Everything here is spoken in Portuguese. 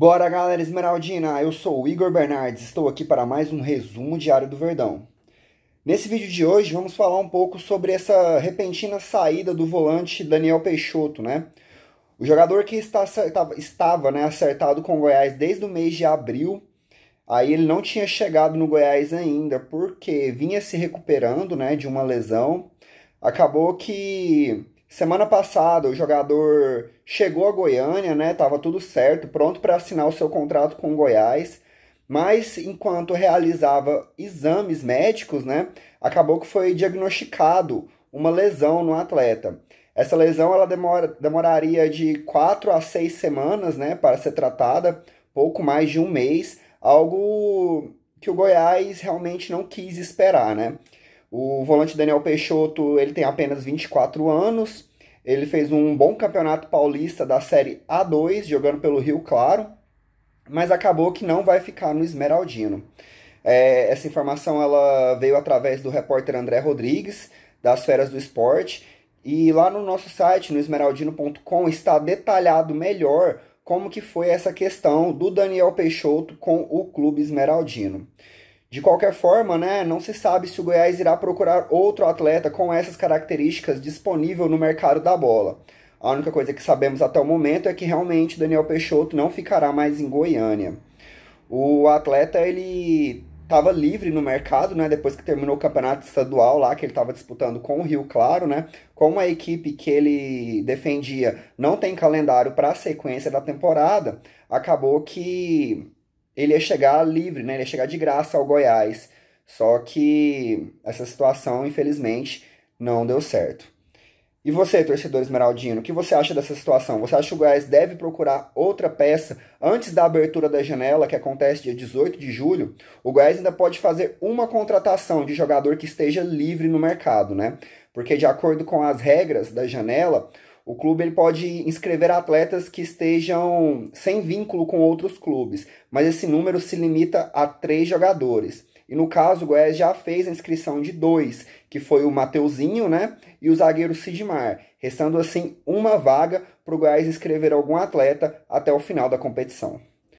Bora, galera esmeraldina! Eu sou o Igor Bernardes, estou aqui para mais um resumo diário do Verdão. Nesse vídeo de hoje vamos falar um pouco sobre essa repentina saída do volante Daniel Peixoto, né? O jogador que está, tá, estava né, acertado com o Goiás desde o mês de abril, aí ele não tinha chegado no Goiás ainda, porque vinha se recuperando né, de uma lesão. Acabou que Semana passada, o jogador chegou a Goiânia, né? Tava tudo certo, pronto para assinar o seu contrato com o Goiás, mas enquanto realizava exames médicos, né, acabou que foi diagnosticado uma lesão no atleta. Essa lesão ela demora, demoraria de 4 a 6 semanas, né, para ser tratada, pouco mais de um mês, algo que o Goiás realmente não quis esperar, né? O volante Daniel Peixoto, ele tem apenas 24 anos. Ele fez um bom campeonato paulista da Série A2, jogando pelo Rio Claro, mas acabou que não vai ficar no Esmeraldino. É, essa informação ela veio através do repórter André Rodrigues, das Feras do Esporte, e lá no nosso site, no esmeraldino.com, está detalhado melhor como que foi essa questão do Daniel Peixoto com o Clube Esmeraldino. De qualquer forma, né, não se sabe se o Goiás irá procurar outro atleta com essas características disponível no mercado da bola. A única coisa que sabemos até o momento é que realmente Daniel Peixoto não ficará mais em Goiânia. O atleta ele estava livre no mercado, né, depois que terminou o campeonato estadual lá que ele estava disputando com o Rio Claro, né? Como a equipe que ele defendia não tem calendário para a sequência da temporada, acabou que ele ia chegar livre, né? Ele ia chegar de graça ao Goiás. Só que essa situação, infelizmente, não deu certo. E você, torcedor esmeraldino, o que você acha dessa situação? Você acha que o Goiás deve procurar outra peça antes da abertura da janela, que acontece dia 18 de julho? O Goiás ainda pode fazer uma contratação de jogador que esteja livre no mercado, né? Porque, de acordo com as regras da janela, o clube ele pode inscrever atletas que estejam sem vínculo com outros clubes, mas esse número se limita a três jogadores. E no caso, o Goiás já fez a inscrição de dois, que foi o Mateuzinho, né? E o zagueiro Sidmar, restando assim uma vaga para o Goiás inscrever algum atleta até o final da competição.